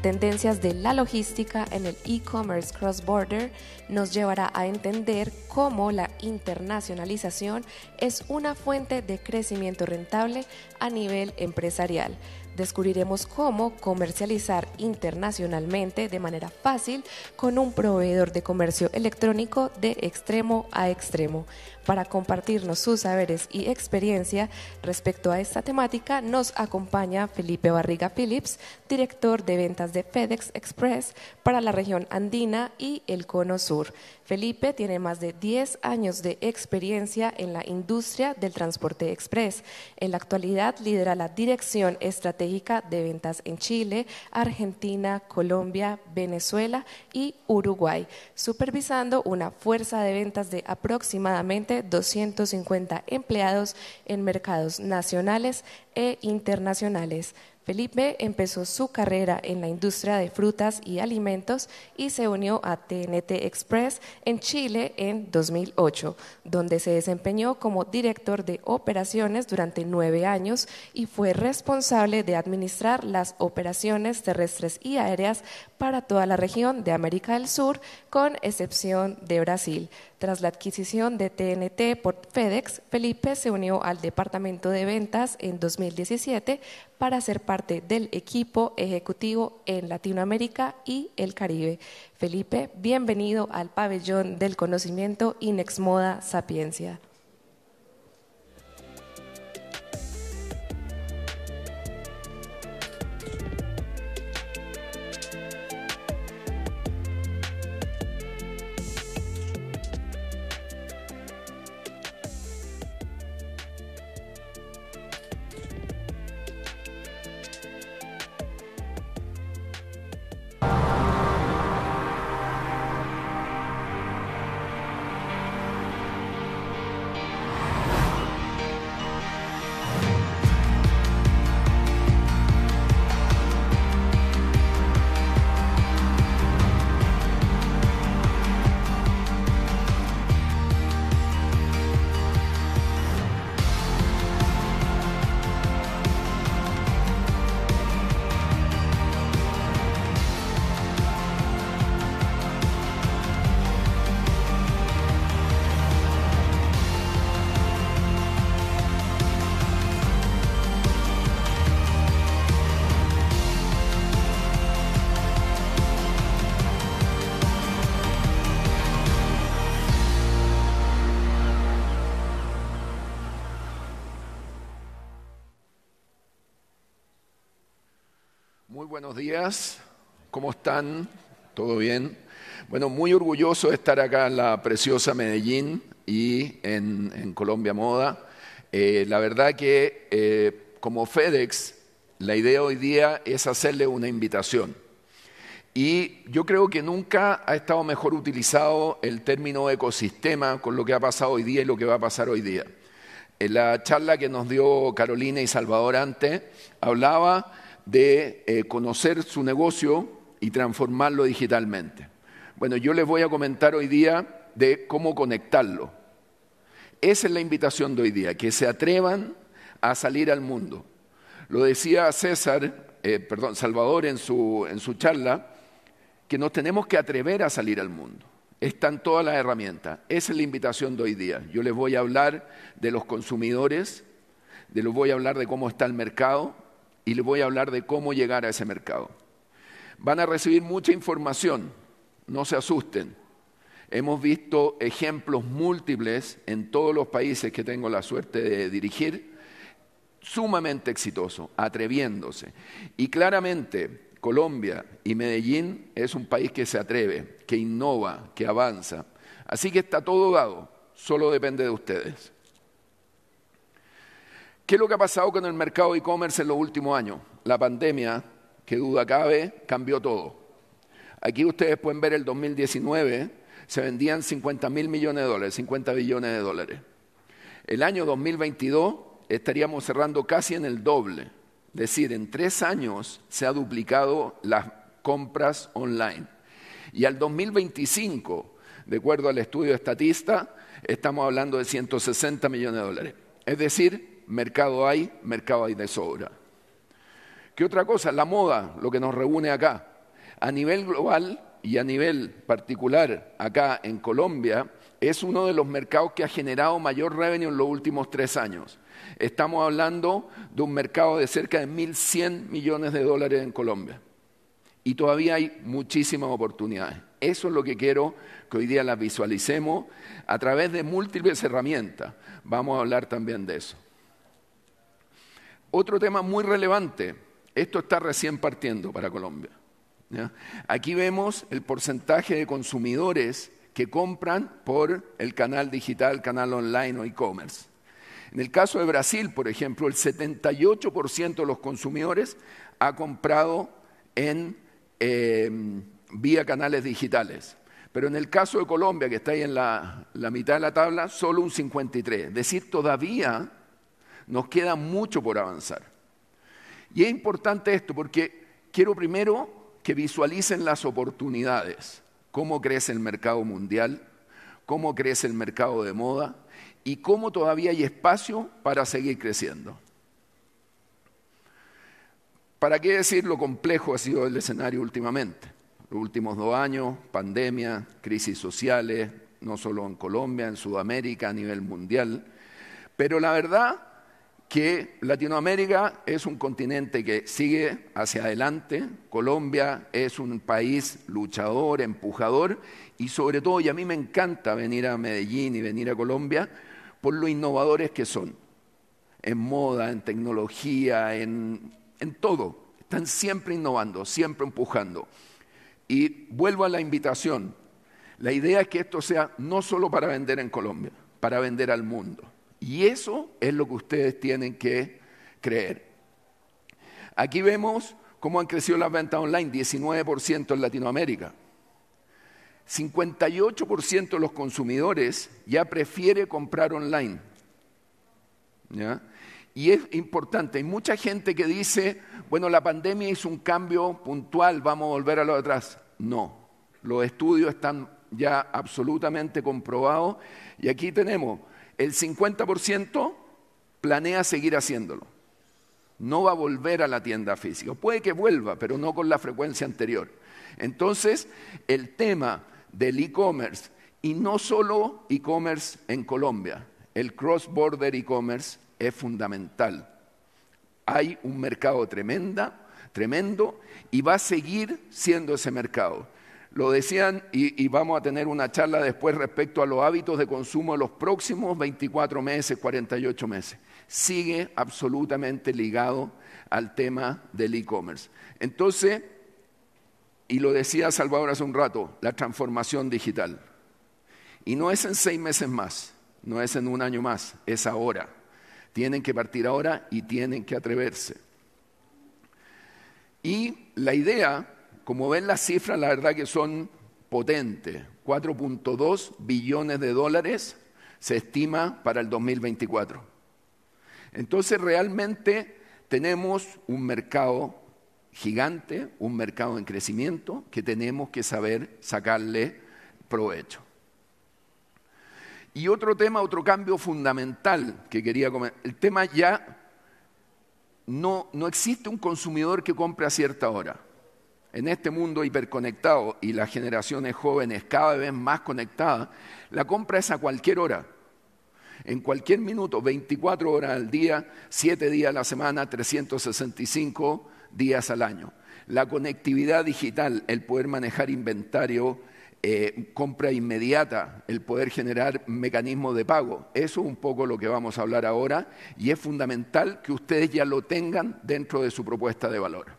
Tendencias de la logística en el e-commerce cross-border nos llevará a entender cómo la internacionalización es una fuente de crecimiento rentable a nivel empresarial. Descubriremos cómo comercializar internacionalmente de manera fácil con un proveedor de comercio electrónico de extremo a extremo. Para compartirnos sus saberes y experiencia respecto a esta temática, nos acompaña Felipe Barriga Phillips, director de ventas de FedEx Express para la región andina y el Cono Sur. Felipe tiene más de 10 años de experiencia en la industria del transporte express. En la actualidad lidera la Dirección Estratégica de ventas en Chile, Argentina, Colombia, Venezuela y Uruguay, supervisando una fuerza de ventas de aproximadamente 250 empleados en mercados nacionales e internacionales. Felipe empezó su carrera en la industria de frutas y alimentos y se unió a TNT Express en Chile en 2008, donde se desempeñó como director de operaciones durante nueve años y fue responsable de administrar las operaciones terrestres y aéreas para toda la región de América del Sur, con excepción de Brasil. Tras la adquisición de TNT por FedEx, Felipe se unió al departamento de ventas en 2017 para ser parte del equipo ejecutivo en Latinoamérica y el Caribe. Felipe, bienvenido al pabellón del conocimiento Inexmoda Sapiencia. buenos días. ¿Cómo están? ¿Todo bien? Bueno, muy orgulloso de estar acá en la preciosa Medellín y en, Colombia Moda. Eh, la verdad que eh, como FedEx, la idea hoy día es hacerle una invitación. Y yo creo que nunca ha estado mejor utilizado el término ecosistema con lo que ha pasado hoy día y lo que va a pasar hoy día. En la charla que nos dio Carolina y Salvador antes, hablaba de eh, conocer su negocio y transformarlo digitalmente. Bueno, yo les voy a comentar hoy día de cómo conectarlo. Esa es la invitación de hoy día, que se atrevan a salir al mundo. Lo decía César, eh, perdón, Salvador en su, en su charla, que nos tenemos que atrever a salir al mundo. Están todas las herramientas. Esa es la invitación de hoy día. Yo les voy a hablar de los consumidores, de los voy a hablar de cómo está el mercado, y les voy a hablar de cómo llegar a ese mercado. Van a recibir mucha información, no se asusten. Hemos visto ejemplos múltiples en todos los países que tengo la suerte de dirigir, sumamente exitoso, atreviéndose. Y claramente Colombia y Medellín es un país que se atreve, que innova, que avanza. Así que está todo dado, solo depende de ustedes. ¿Qué es lo que ha pasado con el mercado e-commerce en los últimos años? La pandemia, que duda cabe, cambió todo. Aquí ustedes pueden ver el 2019, se vendían 50 mil millones de dólares, 50 billones de dólares. El año 2022 estaríamos cerrando casi en el doble. Es decir, en tres años se ha duplicado las compras online. Y al 2025, de acuerdo al estudio estatista, estamos hablando de 160 millones de dólares. Es decir, mercado hay, mercado hay de sobra. ¿Qué otra cosa? La moda, lo que nos reúne acá. A nivel global y a nivel particular acá en Colombia, es uno de los mercados que ha generado mayor revenue en los últimos tres años. Estamos hablando de un mercado de cerca de 1.100 millones de dólares en Colombia. Y todavía hay muchísimas oportunidades. Eso es lo que quiero que hoy día las visualicemos a través de múltiples herramientas. Vamos a hablar también de eso. Otro tema muy relevante, esto está recién partiendo para Colombia. Aquí vemos el porcentaje de consumidores que compran por el canal digital, canal online o e-commerce. En el caso de Brasil, por ejemplo, el 78% de los consumidores ha comprado en, em, vía canales digitales. Pero en el caso de Colombia, que está ahí en la mitad de la tabla, solo un 53%. Es decir, todavía nos queda mucho por avanzar. Y es importante esto porque quiero primero que visualicen las oportunidades, cómo crece el mercado mundial, cómo crece el mercado de moda y cómo todavía hay espacio para seguir creciendo. ¿Para qué decir lo complejo ha sido el escenario últimamente? Los últimos dos años, pandemia, crisis sociales, no solo en Colombia, en Sudamérica, a nivel mundial. Pero la verdad que Latinoamérica es un continente que sigue hacia adelante, Colombia es un país luchador, empujador y sobre todo, y a mí me encanta venir a Medellín y venir a Colombia por lo innovadores que son, en moda, en tecnología, en, en todo, están siempre innovando, siempre empujando. Y vuelvo a la invitación, la idea es que esto sea no solo para vender en Colombia, para vender al mundo. Y eso es lo que ustedes tienen que creer. Aquí vemos cómo han crecido las ventas online, 19% en Latinoamérica. 58% de los consumidores ya prefiere comprar online. Y es importante, hay mucha gente que dice, bueno, la pandemia hizo un cambio puntual, vamos a volver a lo de atrás. No, los estudios están ya absolutamente comprobados y aquí tenemos el 50% planea seguir haciéndolo. No va a volver a la tienda física. Puede que vuelva, pero no con la frecuencia anterior. Entonces, el tema del e-commerce, y no solo e-commerce en Colombia, el cross-border e-commerce es fundamental. Hay un mercado tremenda, tremendo y va a seguir siendo ese mercado. Lo decían y, vamos a tener una charla después respecto a los hábitos de consumo en los próximos 24 meses, 48 meses. Sigue absolutamente ligado al tema del e-commerce. Entonces, y lo decía Salvador hace un rato, la transformación digital. Y no es en seis meses más, no es en un año más, es ahora. Tienen que partir ahora y tienen que atreverse. Y la idea como ven las cifras, la verdad que son potentes. 4.2 billones de dólares se estima para el 2024. Entonces realmente tenemos un mercado gigante, un mercado en crecimiento que tenemos que saber sacarle provecho. Y otro tema, otro cambio fundamental que quería comentar. El tema ya no, no existe un consumidor que compre a cierta hora en este mundo hiperconectado y las generaciones jóvenes cada vez más conectadas, la compra es a cualquier hora, en cualquier minuto, 24 horas al día, 7 días a la semana, 365 días al año. La conectividad digital, el poder manejar inventario, eh, compra inmediata, el poder generar mecanismos de pago. Eso es un poco lo que vamos a hablar ahora y es fundamental que ustedes ya lo tengan dentro de su propuesta de valor.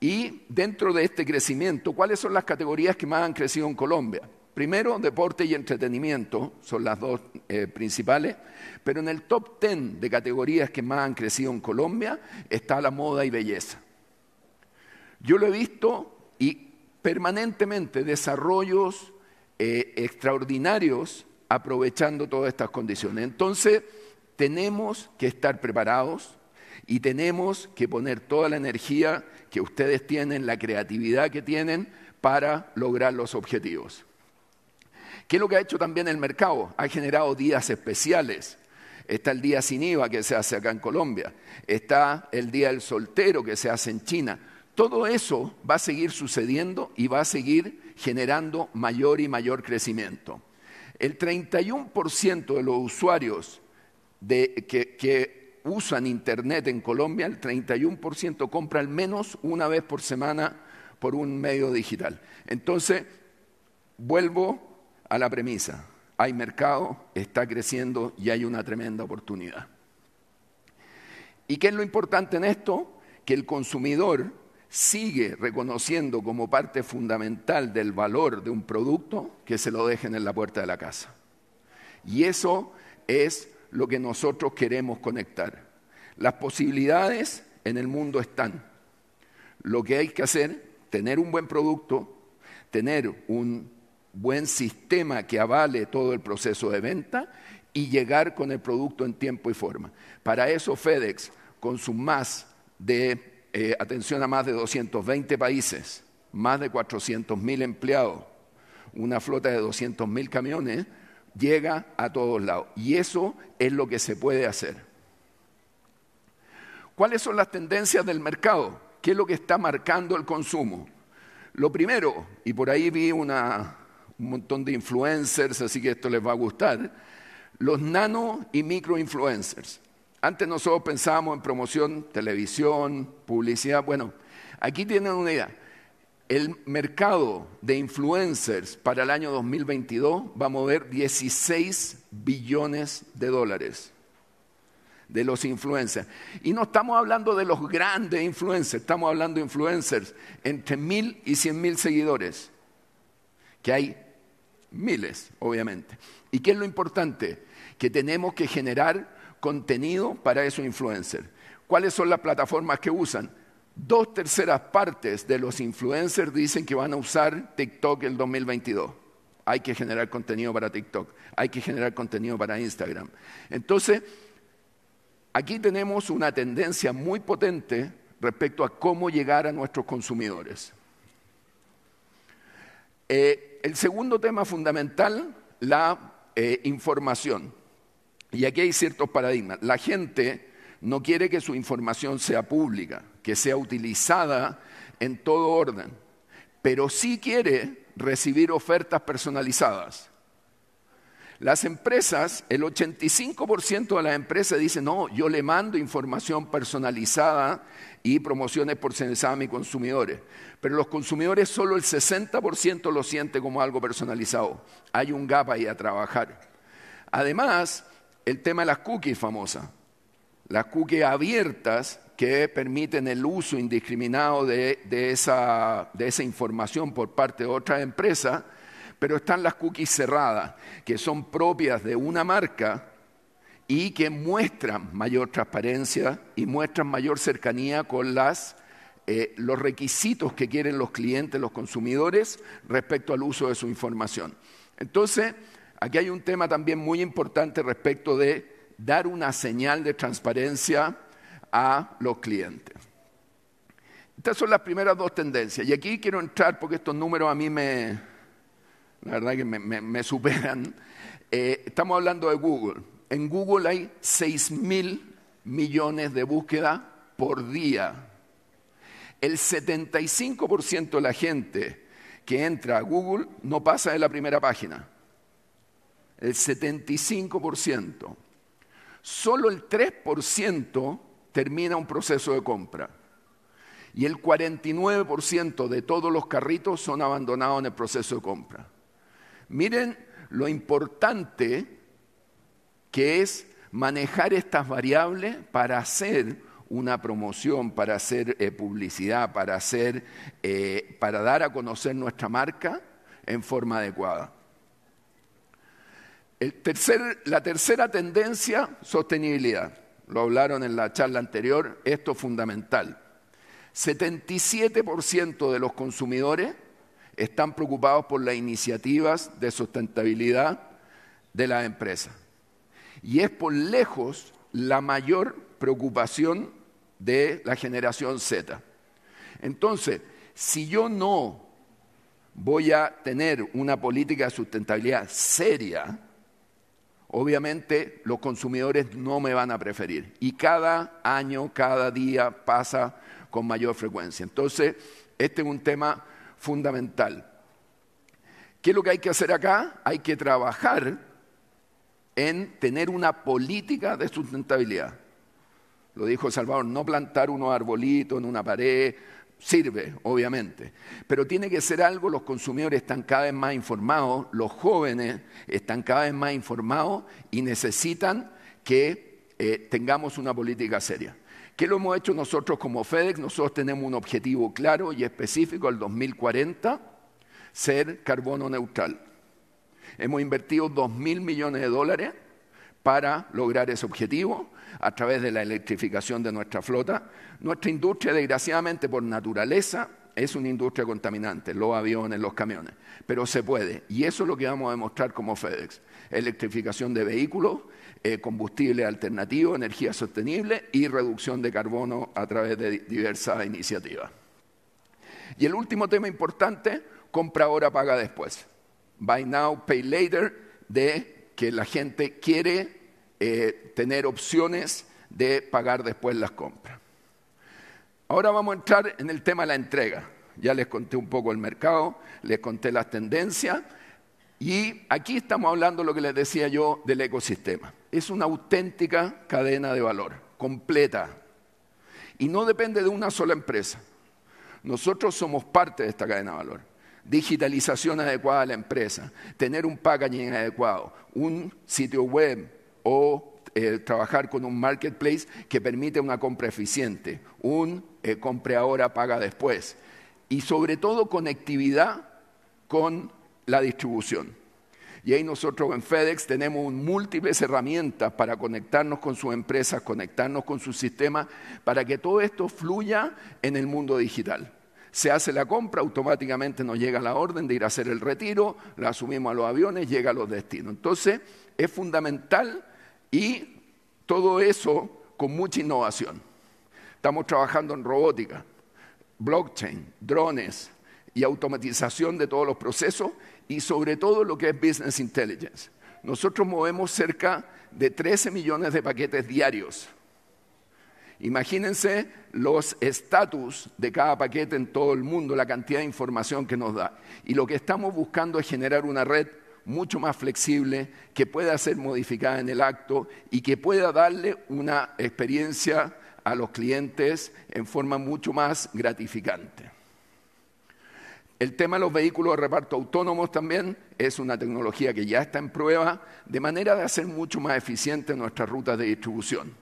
Y dentro de este crecimiento, ¿cuáles son las categorías que más han crecido en Colombia? Primero, deporte y entretenimiento son las dos eh, principales, pero en el top 10 de categorías que más han crecido en Colombia está la moda y belleza. Yo lo he visto y permanentemente desarrollos eh, extraordinarios aprovechando todas estas condiciones. Entonces, tenemos que estar preparados, y tenemos que poner toda la energía que ustedes tienen, la creatividad que tienen para lograr los objetivos. ¿Qué es lo que ha hecho también el mercado? Ha generado días especiales. Está el día sin IVA que se hace acá en Colombia. Está el día del soltero que se hace en China. Todo eso va a seguir sucediendo y va a seguir generando mayor y mayor crecimiento. El 31% de los usuarios de, que usan Internet en Colombia, el 31% compra al menos una vez por semana por un medio digital. Entonces, vuelvo a la premisa. Hay mercado, está creciendo y hay una tremenda oportunidad. ¿Y qué es lo importante en esto? Que el consumidor sigue reconociendo como parte fundamental del valor de un producto que se lo dejen en la puerta de la casa. Y eso es lo que nosotros queremos conectar. Las posibilidades en el mundo están. Lo que hay que hacer, tener un buen producto, tener un buen sistema que avale todo el proceso de venta y llegar con el producto en tiempo y forma. Para eso FedEx, con su más de eh, atención a más de 220 países, más de 400.000 mil empleados, una flota de 200.000 mil camiones, llega a todos lados. Y eso es lo que se puede hacer. ¿Cuáles son las tendencias del mercado? ¿Qué es lo que está marcando el consumo? Lo primero, y por ahí vi una, un montón de influencers, así que esto les va a gustar, los nano y micro influencers. Antes nosotros pensábamos en promoción, televisión, publicidad, bueno, aquí tienen una idea el mercado de influencers para el año 2022 va a mover 16 billones de dólares de los influencers. Y no estamos hablando de los grandes influencers, estamos hablando de influencers entre mil y cien mil seguidores, que hay miles, obviamente. ¿Y qué es lo importante? Que tenemos que generar contenido para esos influencers. ¿Cuáles son las plataformas que usan? Dos terceras partes de los influencers dicen que van a usar TikTok el 2022. Hay que generar contenido para TikTok, hay que generar contenido para Instagram. Entonces, aquí tenemos una tendencia muy potente respecto a cómo llegar a nuestros consumidores. Eh, el segundo tema fundamental, la eh, información. Y aquí hay ciertos paradigmas. La gente no quiere que su información sea pública que sea utilizada en todo orden, pero sí quiere recibir ofertas personalizadas. Las empresas, el 85% de las empresas dicen, no, yo le mando información personalizada y promociones personalizadas a mis consumidores. Pero los consumidores solo el 60% lo siente como algo personalizado. Hay un gap ahí a trabajar. Además, el tema de las cookies famosas. Las cookies abiertas que permiten el uso indiscriminado de, esa, información por parte de otra empresa, pero están las cookies cerradas, que son propias de una marca y que muestran mayor transparencia y muestran mayor cercanía con eh, los requisitos que quieren los clientes, los consumidores, respecto al uso de su información. Entonces, aquí hay un tema también muy importante respecto de dar una señal de transparencia a los clientes. Estas son las primeras dos tendencias. Y aquí quiero entrar porque estos números a mí me, la verdad que me, superan. Eh, estamos hablando de Google. En Google hay 6 mil millones de búsquedas por día. El 75% de la gente que entra a Google no pasa de la primera página. El 75%. Solo el 3% termina un proceso de compra. Y el 49% de todos los carritos son abandonados en el proceso de compra. Miren lo importante que es manejar estas variables para hacer una promoción, para hacer eh, publicidad, para, hacer, eh, dar a conocer nuestra marca en forma adecuada. la tercera tendencia, sostenibilidad lo hablaron en la charla anterior, esto es fundamental. 77% de los consumidores están preocupados por las iniciativas de sustentabilidad de la empresa. Y es por lejos la mayor preocupación de la generación Z. Entonces, si yo no voy a tener una política de sustentabilidad seria, obviamente los consumidores no me van a preferir. Y cada año, cada día pasa con mayor frecuencia. Entonces, este es un tema fundamental. ¿Qué es lo que hay que hacer acá? Hay que trabajar en tener una política de sustentabilidad. Lo dijo Salvador, no plantar unos arbolitos en una pared, sirve, obviamente, pero tiene que ser algo, los consumidores están cada vez más informados, los jóvenes están cada vez más informados y necesitan que eh, tengamos una política seria. ¿Qué lo hemos hecho nosotros como FedEx? Nosotros tenemos un objetivo claro y específico al 2040, ser carbono neutral. Hemos invertido 2 mil millones de dólares para lograr ese objetivo a través de la electrificación de nuestra flota. Nuestra industria, desgraciadamente, por naturaleza, es una industria contaminante, los aviones, los camiones, pero se puede. Y eso es lo que vamos a demostrar como FedEx. Electrificación de vehículos, eh, combustible alternativo, energía sostenible y reducción de carbono a través de diversas iniciativas. Y el último tema importante, compra ahora, paga después. Buy now, pay later, de que la gente quiere eh, tener opciones de pagar después las compras. Ahora vamos a entrar en el tema de la entrega. Ya les conté un poco el mercado, les conté las tendencias y aquí estamos hablando lo que les decía yo del ecosistema. Es una auténtica cadena de valor, completa. Y no depende de una sola empresa. Nosotros somos parte de esta cadena de valor. Digitalización adecuada de la empresa, tener un packaging adecuado, un sitio web, o eh, trabajar con un marketplace que permite una compra eficiente, un eh, compre ahora, paga después. Y sobre todo conectividad con la distribución. Y ahí nosotros en FedEx tenemos múltiples herramientas para conectarnos con sus empresas, conectarnos con sus sistemas, para que todo esto fluya en el mundo digital. Se hace la compra, automáticamente nos llega la orden de ir a hacer el retiro, la asumimos a los aviones, llega a los destinos. Entonces, es fundamental y todo eso con mucha innovación. Estamos trabajando en robótica, blockchain, drones y automatización de todos los procesos y sobre todo lo que es business intelligence. Nosotros movemos cerca de 13 millones de paquetes diarios. Imagínense los estatus de cada paquete en todo el mundo, la cantidad de información que nos da. Y lo que estamos buscando es generar una red mucho más flexible, que pueda ser modificada en el acto y que pueda darle una experiencia a los clientes en forma mucho más gratificante. El tema de los vehículos de reparto autónomos también es una tecnología que ya está en prueba, de manera de hacer mucho más eficiente nuestras rutas de distribución.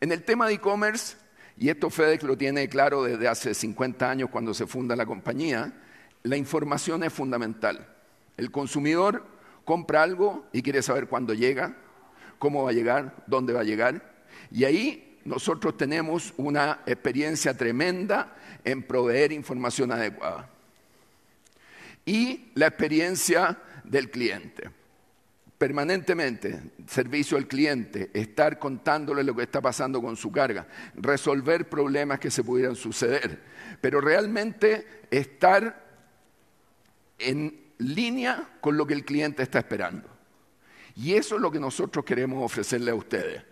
En el tema de e-commerce, y esto FedEx lo tiene claro desde hace 50 años cuando se funda la compañía, la información es fundamental. El consumidor compra algo y quiere saber cuándo llega, cómo va a llegar, dónde va a llegar. Y ahí nosotros tenemos una experiencia tremenda en proveer información adecuada. Y la experiencia del cliente. Permanentemente, servicio al cliente, estar contándole lo que está pasando con su carga, resolver problemas que se pudieran suceder, pero realmente estar en, línea con lo que el cliente está esperando. Y eso es lo que nosotros queremos ofrecerle a ustedes.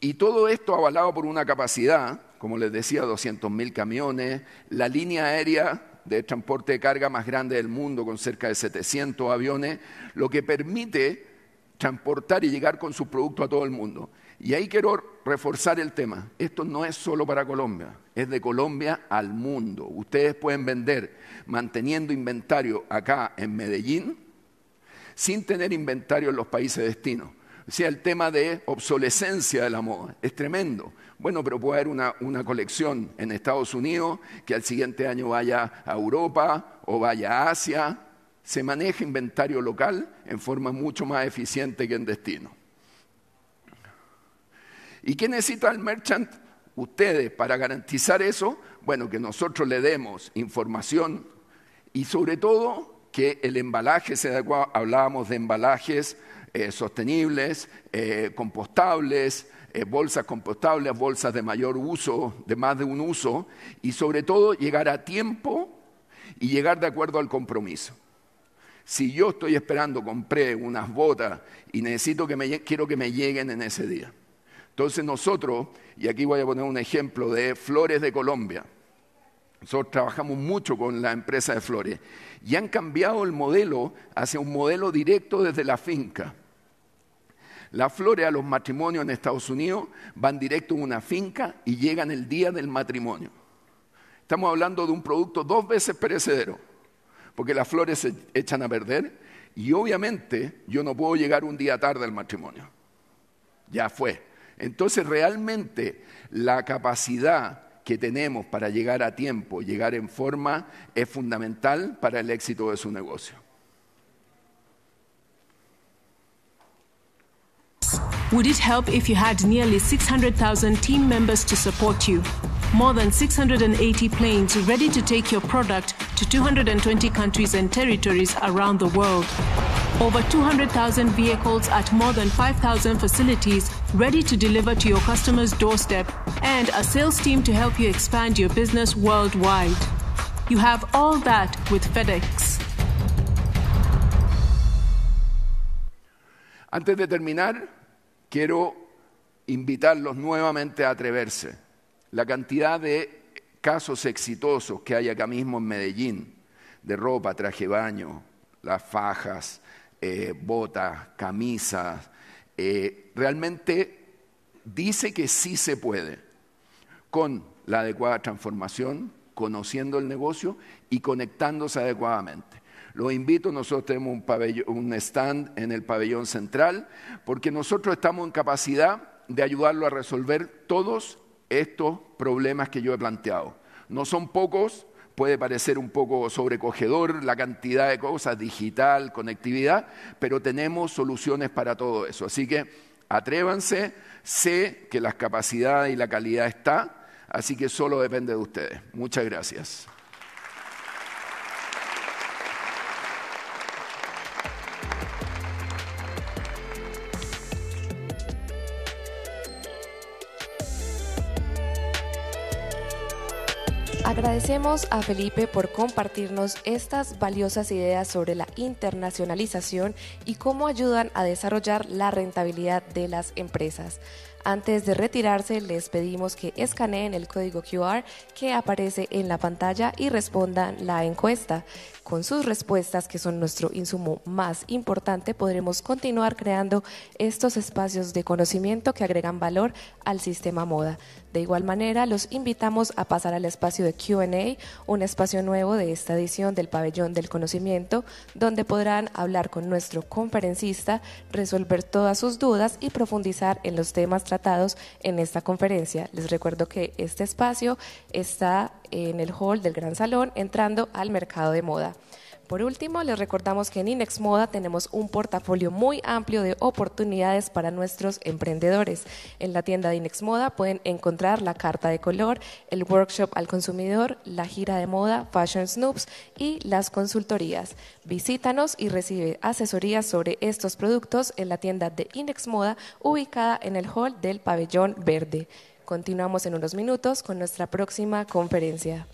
Y todo esto avalado por una capacidad, como les decía, 200.000 camiones, la línea aérea de transporte de carga más grande del mundo, con cerca de 700 aviones, lo que permite transportar y llegar con sus productos a todo el mundo. Y ahí quiero reforzar el tema. Esto no es solo para Colombia, es de Colombia al mundo. Ustedes pueden vender manteniendo inventario acá en Medellín sin tener inventario en los países de destino. O sea, el tema de obsolescencia de la moda es tremendo. Bueno, pero puede haber una, una, colección en Estados Unidos que al siguiente año vaya a Europa o vaya a Asia. Se maneja inventario local en forma mucho más eficiente que en destino. ¿Y qué necesita el merchant? Ustedes, para garantizar eso, bueno, que nosotros le demos información y sobre todo que el embalaje sea adecuado. Hablábamos de embalajes eh, sostenibles, eh, compostables, eh, bolsas compostables, bolsas de mayor uso, de más de un uso, y sobre todo llegar a tiempo y llegar de acuerdo al compromiso. Si yo estoy esperando, compré unas botas y necesito que quiero que me lleguen en ese día. Entonces nosotros, y aquí voy a poner un ejemplo de Flores de Colombia, nosotros trabajamos mucho con la empresa de flores y han cambiado el modelo hacia un modelo directo desde la finca. Las flores a los matrimonios en Estados Unidos van directo a una finca y llegan el día del matrimonio. Estamos hablando de un producto dos veces perecedero, porque las flores se echan a perder y obviamente yo no puedo llegar un día tarde al matrimonio. Ya fue entonces realmente la capacidad que tenemos para llegar a tiempo, llegar en forma, es fundamental para el éxito de su negocio. Would it help if you had nearly 600,000 team members to support you? more than 680 planes ready to take your product to 220 countries and territories around the world. Over 200,000 vehicles at more than 5,000 facilities ready to deliver to your customer's doorstep, and a sales team to help you expand your business worldwide. You have all that with FedEx. Antes de terminar, quiero invitarlos nuevamente a atreverse. la cantidad de casos exitosos que hay acá mismo en Medellín, de ropa, traje baño, las fajas, eh, botas, camisas, eh, realmente dice que sí se puede, con la adecuada transformación, conociendo el negocio y conectándose adecuadamente. Los invito, nosotros tenemos un, un stand en el pabellón central, porque nosotros estamos en capacidad de ayudarlo a resolver todos estos problemas que yo he planteado. No son pocos, puede parecer un poco sobrecogedor la cantidad de cosas, digital, conectividad, pero tenemos soluciones para todo eso. Así que atrévanse, sé que las capacidades y la calidad están, así que solo depende de ustedes. Muchas gracias. Agradecemos a Felipe por compartirnos estas valiosas ideas sobre la internacionalización y cómo ayudan a desarrollar la rentabilidad de las empresas. Antes de retirarse, les pedimos que escaneen el código QR que aparece en la pantalla y respondan la encuesta. Con sus respuestas, que son nuestro insumo más importante, podremos continuar creando estos espacios de conocimiento que agregan valor al sistema moda. De igual manera, los invitamos a pasar al espacio de QA, un espacio nuevo de esta edición del Pabellón del Conocimiento, donde podrán hablar con nuestro conferencista, resolver todas sus dudas y profundizar en los temas tratados en esta conferencia. Les recuerdo que este espacio está en el hall del Gran Salón entrando al mercado de moda. Por último, les recordamos que en Inex Moda tenemos un portafolio muy amplio de oportunidades para nuestros emprendedores. En la tienda de Inex Moda pueden encontrar la carta de color, el workshop al consumidor, la gira de moda, Fashion Snoops y las consultorías. Visítanos y recibe asesorías sobre estos productos en la tienda de Inex Moda ubicada en el hall del pabellón verde. Continuamos en unos minutos con nuestra próxima conferencia.